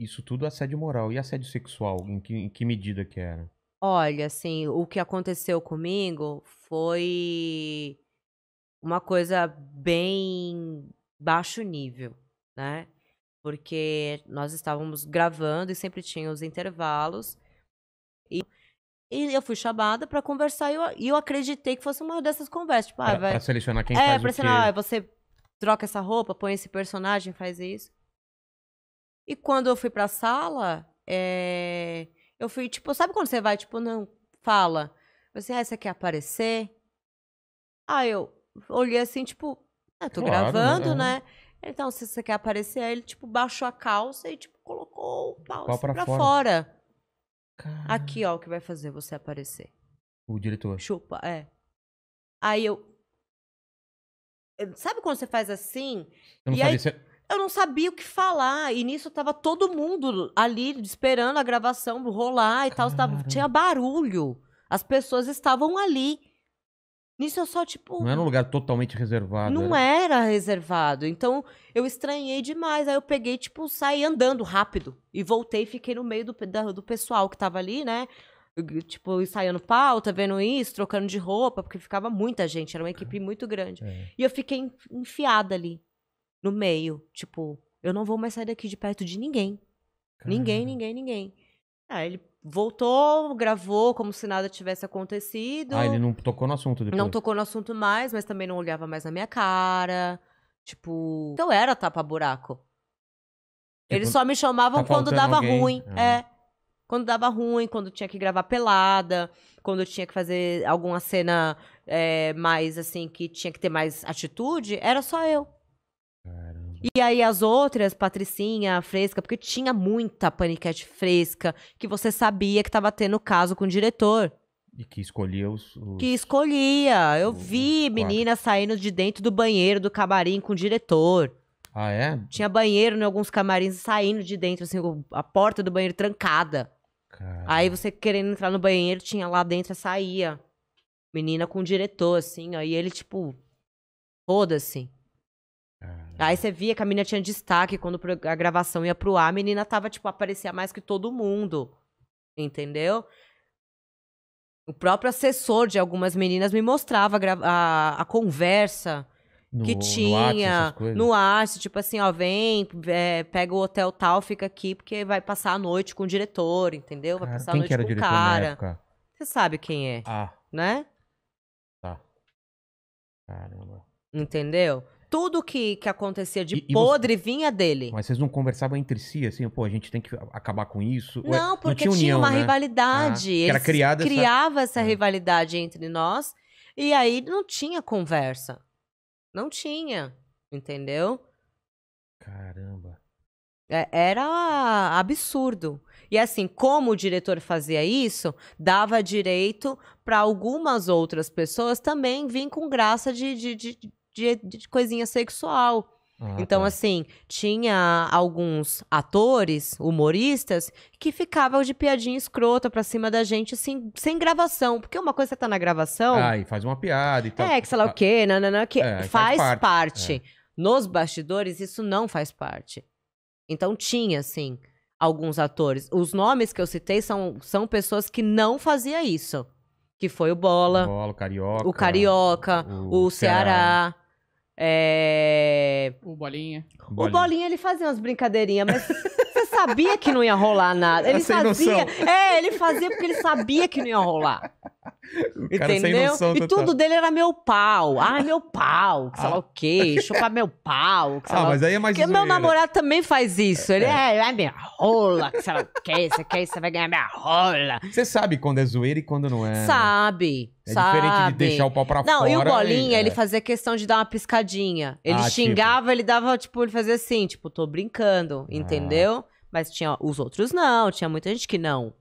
isso tudo assédio moral. E assédio sexual, em que, em que medida que era? Olha, assim, o que aconteceu comigo foi uma coisa bem baixo nível, né? Porque nós estávamos gravando e sempre tinha os intervalos. E, e eu fui chamada para conversar e eu, e eu, acreditei que fosse uma dessas conversas. Tipo, ah, pra, vai... selecionar quem é, faz pra o selecionar, ah, você troca essa roupa, põe esse personagem, faz isso. E quando eu fui pra sala, é... eu fui, tipo, sabe quando você vai, tipo, não fala? Você, ah, você quer aparecer? Aí eu olhei assim, tipo, ah, tô claro, né? gravando, né? né? Então, se você quer aparecer, aí ele, tipo, baixou a calça e, tipo, colocou o pau, pra, pra, fora. fora. Aqui, ó, o que vai fazer você aparecer. O diretor. Chupa, é. Aí eu. Eh, sabe quando você faz assim? Eu não e aí... É eu não sabia o que falar. E nisso tava todo mundo ali esperando a gravação rolar e tal. Tava, tinha barulho. As pessoas estavam ali. Nisso eu só, tipo. Não era um lugar totalmente reservado. Não era, era reservado. Então eu estranhei demais. Aí eu peguei, tipo, saí andando rápido. E voltei e fiquei no meio do, do pessoal que tava ali, né? tipo, ensaiando pauta, vendo isso, trocando de roupa, porque ficava muita gente, era uma é. equipe muito grande. É. E eu fiquei enfiada ali no meio. Tipo, eu não vou mais sair daqui de perto de ninguém. Caramba. Ninguém, ninguém, ninguém. Ah, Aí ele voltou, gravou como se nada tivesse acontecido. Ah, ele não tocou no assunto depois. Não tocou no assunto mais, mas também não olhava mais na minha cara. Tipo. Então era tapa-buraco. Tipo, Eles só me chamavam tá quando dava alguém. ruim. Ah. É. Quando dava ruim, quando tinha que gravar pelada, quando tinha que fazer alguma cena é, mais assim, que tinha que ter mais atitude, era só eu. E aí as outras, patricinha, fresca, porque tinha muita paniquete fresca que você sabia que estava tendo caso com o diretor. E que escolhia os. os... Que escolhia. Eu os, vi meninas saindo de dentro do banheiro do camarim com o diretor. Ah, é? Tinha banheiro em alguns camarins saindo de dentro, assim, a porta do banheiro trancada. Caramba. Aí você querendo entrar no banheiro, tinha lá dentro, saía. Menina com o diretor, assim, ó. E ele, tipo, foda-se. Aí você via que a menina tinha destaque quando a gravação ia pro ar, a menina tava, tipo, aparecia mais que todo mundo. Entendeu? O próprio assessor de algumas meninas me mostrava a, a, a conversa no, que tinha no ar, tipo assim, ó, vem, é, pega o hotel tal, fica aqui, porque vai passar a noite com o diretor, entendeu? Vai cara, passar a noite com o cara. Você sabe quem é, ah. né? Tá. Caramba. Entendeu? tudo que, que acontecia de e, podre e você... vinha dele. Mas vocês não conversavam entre si, assim, pô, a gente tem que acabar com isso? É, não, porque não tinha, união, tinha, uma né? rivalidade. Ah, era criada criava essa, essa é. rivalidade entre nós e aí não tinha conversa. Não tinha, entendeu? Caramba. É, era absurdo. E assim, como o diretor fazia isso, dava direito para algumas outras pessoas também vir com graça de, de, de, de, de coisinha sexual. Ah, tá. então, tá. assim, tinha alguns atores, humoristas, que ficavam de piadinha escrota pra cima da gente, assim, sem gravação. Porque uma coisa você é tá na gravação. Ah, e faz uma piada e tal. É, que sei lá o quê, nanana, que é, faz, faz, parte. parte. É. Nos bastidores, isso não faz parte. Então, tinha, assim, alguns atores. Os nomes que eu citei são, são pessoas que não faziam isso. Que foi o Bola. O Bola, o Carioca. O Carioca, o, o Ceará. Ceará é... O Bolinha. O Bolinha, o bolinha ele fazia umas brincadeirinhas, mas você sabia que não ia rolar nada. Ele fazia. É, ele fazia porque ele sabia que não ia rolar. Entendeu? e tudo dele era meu pau. Ah, meu pau, sei ah. lá o quê, chupar meu pau. ah, mas aí é mais Porque meu namorado também faz isso. Ele é, é, é minha rola, sei lá o quê, você quer, você vai ganhar minha rola. Você sabe quando é zoeira e quando não é. Né? Sabe. É sabe. diferente de deixar o pau pra não, fora. Não, e o Bolinha, e... É. ele fazia questão de dar uma piscadinha. Ele ah, tipo. xingava, tipo... ele dava, tipo, ele fazia assim, tipo, tô brincando, ah. entendeu? Mas tinha os outros não, tinha muita gente que não.